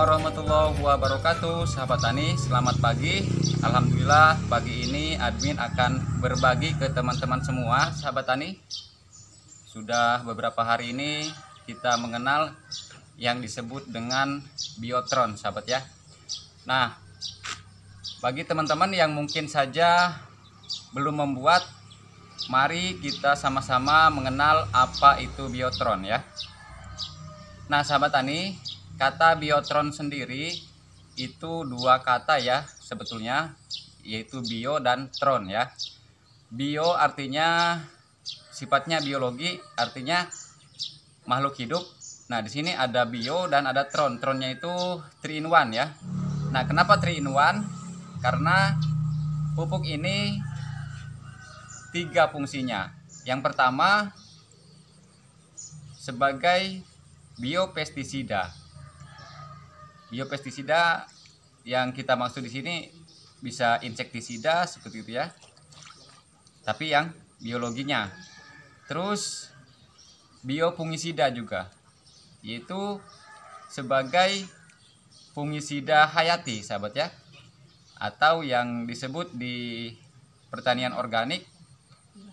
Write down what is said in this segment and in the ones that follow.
warahmatullahi wabarakatuh Sahabat Tani, selamat pagi Alhamdulillah pagi ini admin akan berbagi ke teman-teman semua Sahabat Tani Sudah beberapa hari ini kita mengenal yang disebut dengan biotron sahabat ya Nah bagi teman-teman yang mungkin saja belum membuat Mari kita sama-sama mengenal apa itu biotron ya Nah sahabat Tani Kata biotron sendiri itu dua kata ya sebetulnya yaitu bio dan tron ya. Bio artinya sifatnya biologi artinya makhluk hidup. Nah, di sini ada bio dan ada tron. Tronnya itu 3 in 1 ya. Nah, kenapa 3 in 1? Karena pupuk ini tiga fungsinya. Yang pertama sebagai biopestisida biopestisida yang kita maksud di sini bisa insektisida seperti itu ya tapi yang biologinya terus biofungisida juga yaitu sebagai fungisida hayati sahabat ya atau yang disebut di pertanian organik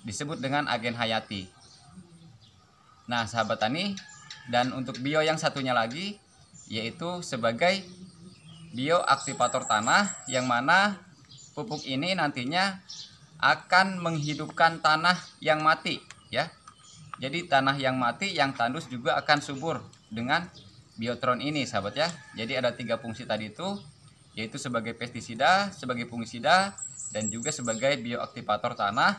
disebut dengan agen hayati nah sahabat tani dan untuk bio yang satunya lagi yaitu sebagai bioaktivator tanah yang mana pupuk ini nantinya akan menghidupkan tanah yang mati ya. Jadi tanah yang mati yang tandus juga akan subur dengan biotron ini sahabat ya. Jadi ada tiga fungsi tadi itu yaitu sebagai pestisida, sebagai fungisida dan juga sebagai bioaktivator tanah,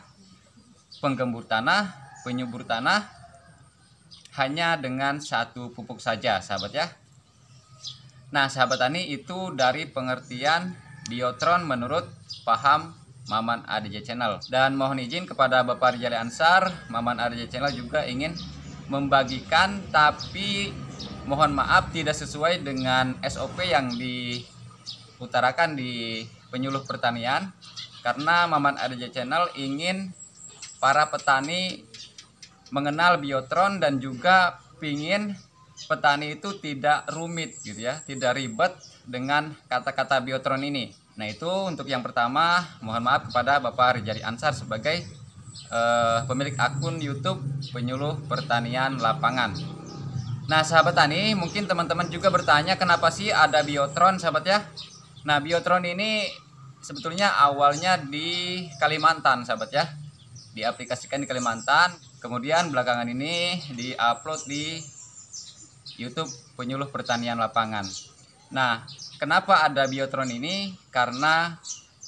penggembur tanah, penyubur tanah hanya dengan satu pupuk saja sahabat ya. Nah, sahabat tani itu dari pengertian biotron menurut paham Maman ADJ Channel. Dan mohon izin kepada Bapak Rijali Ansar, Maman ADJ Channel juga ingin membagikan tapi mohon maaf tidak sesuai dengan SOP yang diutarakan di penyuluh pertanian karena Maman ADJ Channel ingin para petani mengenal biotron dan juga ingin petani itu tidak rumit gitu ya, tidak ribet dengan kata-kata biotron ini. Nah, itu untuk yang pertama, mohon maaf kepada Bapak Rijari Ansar sebagai eh, pemilik akun YouTube Penyuluh Pertanian Lapangan. Nah, sahabat tani, mungkin teman-teman juga bertanya kenapa sih ada biotron, sahabat ya? Nah, biotron ini sebetulnya awalnya di Kalimantan, sahabat ya. Diaplikasikan di Kalimantan, kemudian belakangan ini diupload di YouTube penyuluh pertanian lapangan. Nah, kenapa ada biotron ini? Karena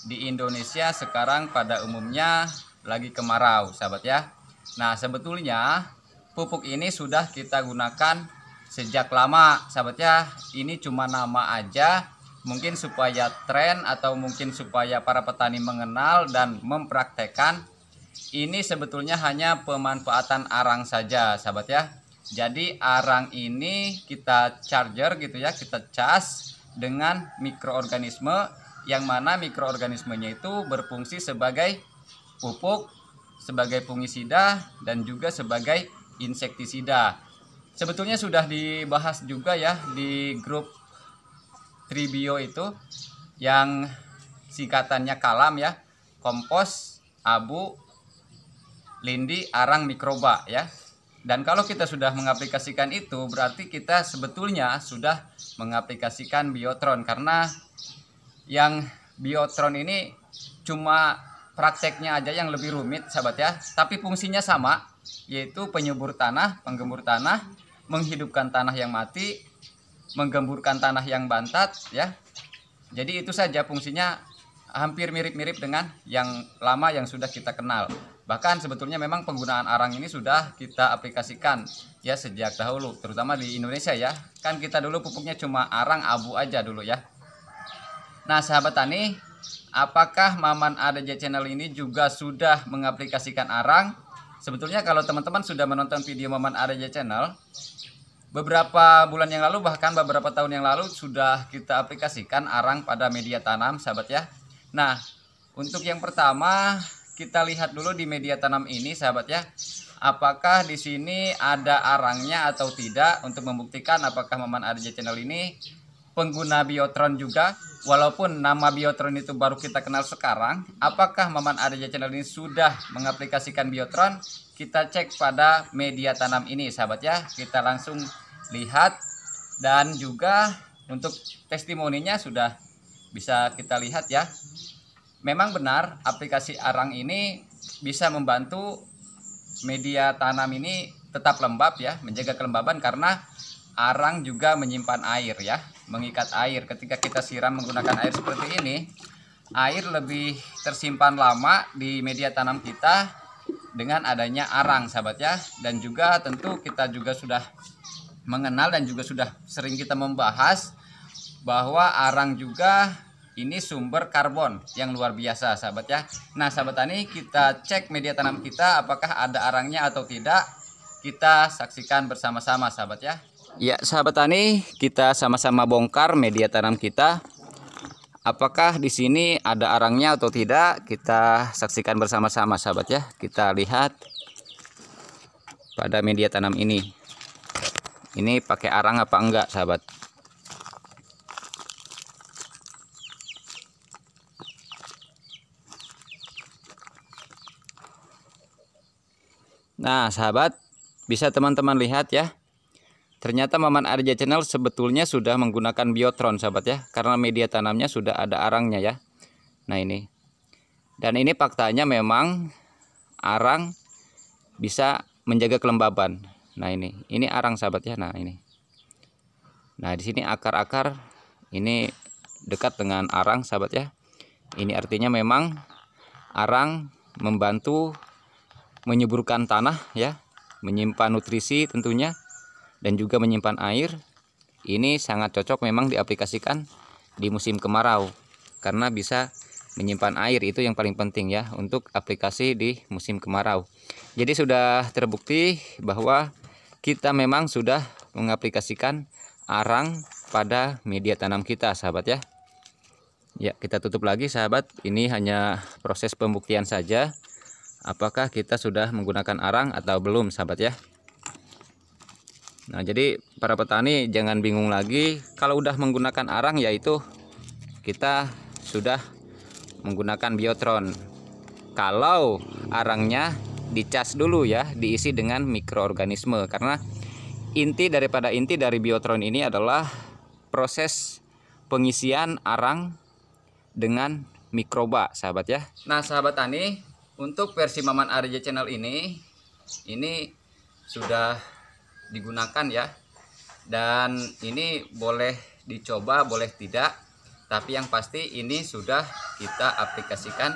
di Indonesia sekarang pada umumnya lagi kemarau, sahabat ya. Nah, sebetulnya pupuk ini sudah kita gunakan sejak lama, sahabat ya. Ini cuma nama aja, mungkin supaya tren atau mungkin supaya para petani mengenal dan mempraktekkan. Ini sebetulnya hanya pemanfaatan arang saja, sahabat ya jadi arang ini kita charger gitu ya, kita cas dengan mikroorganisme yang mana mikroorganismenya itu berfungsi sebagai pupuk, sebagai fungisida dan juga sebagai insektisida. Sebetulnya sudah dibahas juga ya di grup Tribio itu yang singkatannya kalam ya, kompos, abu, lindi, arang, mikroba ya. Dan kalau kita sudah mengaplikasikan itu, berarti kita sebetulnya sudah mengaplikasikan biotron karena yang biotron ini cuma prakteknya aja yang lebih rumit, sahabat ya. Tapi fungsinya sama, yaitu penyubur tanah, penggembur tanah, menghidupkan tanah yang mati, menggemburkan tanah yang bantat, ya. Jadi itu saja fungsinya hampir mirip-mirip dengan yang lama yang sudah kita kenal. Bahkan sebetulnya memang penggunaan arang ini sudah kita aplikasikan ya sejak dahulu, terutama di Indonesia ya. Kan kita dulu pupuknya cuma arang abu aja dulu ya. Nah, sahabat tani, apakah Maman ADJ channel ini juga sudah mengaplikasikan arang? Sebetulnya kalau teman-teman sudah menonton video Maman ADJ channel, beberapa bulan yang lalu bahkan beberapa tahun yang lalu sudah kita aplikasikan arang pada media tanam, sahabat ya. Nah, untuk yang pertama kita lihat dulu di media tanam ini sahabat ya. Apakah di sini ada arangnya atau tidak untuk membuktikan apakah Maman Arja Channel ini pengguna biotron juga walaupun nama Biotron itu baru kita kenal sekarang, apakah Maman Arja Channel ini sudah mengaplikasikan Biotron? Kita cek pada media tanam ini, sahabat ya. Kita langsung lihat dan juga untuk testimoninya sudah bisa kita lihat ya memang benar aplikasi arang ini bisa membantu media tanam ini tetap lembab ya menjaga kelembaban karena arang juga menyimpan air ya mengikat air ketika kita siram menggunakan air seperti ini air lebih tersimpan lama di media tanam kita dengan adanya arang sahabat ya dan juga tentu kita juga sudah mengenal dan juga sudah sering kita membahas bahwa arang juga ini sumber karbon yang luar biasa sahabat ya Nah sahabat tani kita cek media tanam kita apakah ada arangnya atau tidak Kita saksikan bersama-sama sahabat ya Ya sahabat tani kita sama-sama bongkar media tanam kita Apakah di sini ada arangnya atau tidak kita saksikan bersama-sama sahabat ya Kita lihat pada media tanam ini Ini pakai arang apa enggak sahabat Nah sahabat bisa teman-teman lihat ya Ternyata Maman Arja Channel sebetulnya sudah menggunakan biotron sahabat ya Karena media tanamnya sudah ada arangnya ya Nah ini Dan ini faktanya memang arang bisa menjaga kelembaban Nah ini, ini arang sahabat ya Nah ini Nah di sini akar-akar ini dekat dengan arang sahabat ya Ini artinya memang arang membantu menyuburkan tanah ya, menyimpan nutrisi tentunya dan juga menyimpan air. Ini sangat cocok memang diaplikasikan di musim kemarau karena bisa menyimpan air itu yang paling penting ya untuk aplikasi di musim kemarau. Jadi sudah terbukti bahwa kita memang sudah mengaplikasikan arang pada media tanam kita sahabat ya. Ya, kita tutup lagi sahabat. Ini hanya proses pembuktian saja apakah kita sudah menggunakan arang atau belum sahabat ya Nah jadi para petani jangan bingung lagi kalau udah menggunakan arang yaitu kita sudah menggunakan biotron kalau arangnya dicas dulu ya diisi dengan mikroorganisme karena inti daripada inti dari biotron ini adalah proses pengisian arang dengan mikroba sahabat ya Nah sahabat tani untuk versi Maman Arja channel ini ini sudah digunakan ya dan ini boleh dicoba boleh tidak tapi yang pasti ini sudah kita aplikasikan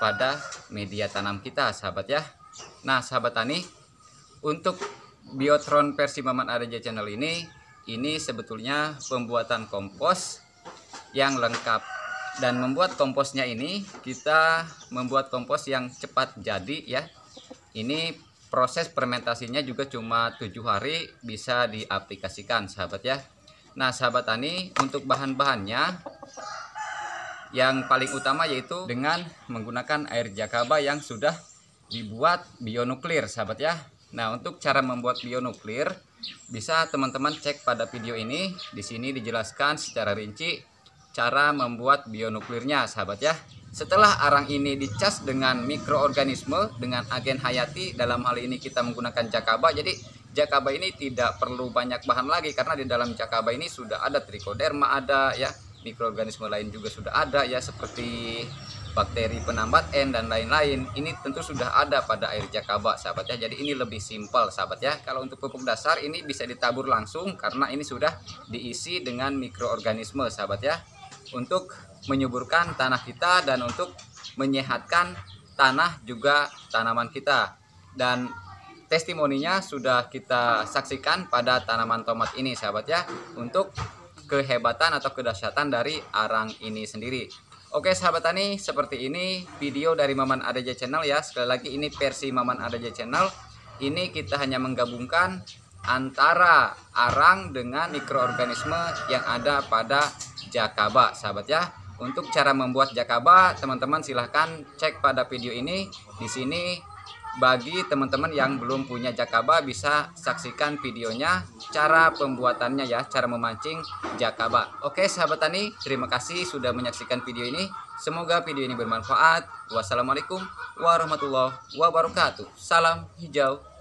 pada media tanam kita sahabat ya nah sahabat tani untuk biotron versi Maman Arja channel ini ini sebetulnya pembuatan kompos yang lengkap dan membuat komposnya ini kita membuat kompos yang cepat jadi ya ini proses fermentasinya juga cuma tujuh hari bisa diaplikasikan sahabat ya nah sahabat tani untuk bahan-bahannya yang paling utama yaitu dengan menggunakan air jakaba yang sudah dibuat bionuklir sahabat ya nah untuk cara membuat bionuklir bisa teman-teman cek pada video ini di sini dijelaskan secara rinci cara membuat bionuklirnya sahabat ya. Setelah arang ini dicas dengan mikroorganisme dengan agen hayati dalam hal ini kita menggunakan jakaba. Jadi jakaba ini tidak perlu banyak bahan lagi karena di dalam jakaba ini sudah ada trichoderma ada ya, mikroorganisme lain juga sudah ada ya seperti bakteri penambat N dan lain-lain. Ini tentu sudah ada pada air jakaba sahabat ya. Jadi ini lebih simpel sahabat ya. Kalau untuk pupuk dasar ini bisa ditabur langsung karena ini sudah diisi dengan mikroorganisme sahabat ya untuk menyuburkan tanah kita dan untuk menyehatkan tanah juga tanaman kita. Dan testimoninya sudah kita saksikan pada tanaman tomat ini sahabat ya untuk kehebatan atau kedahsyatan dari arang ini sendiri. Oke sahabat tani, seperti ini video dari Maman Adaja Channel ya. Sekali lagi ini versi Maman Adaja Channel. Ini kita hanya menggabungkan antara arang dengan mikroorganisme yang ada pada Jakaba sahabat ya untuk cara membuat Jakaba teman-teman silahkan cek pada video ini di sini bagi teman-teman yang belum punya Jakaba bisa saksikan videonya cara pembuatannya ya cara memancing Jakaba oke sahabat tani terima kasih sudah menyaksikan video ini semoga video ini bermanfaat wassalamualaikum warahmatullahi wabarakatuh salam hijau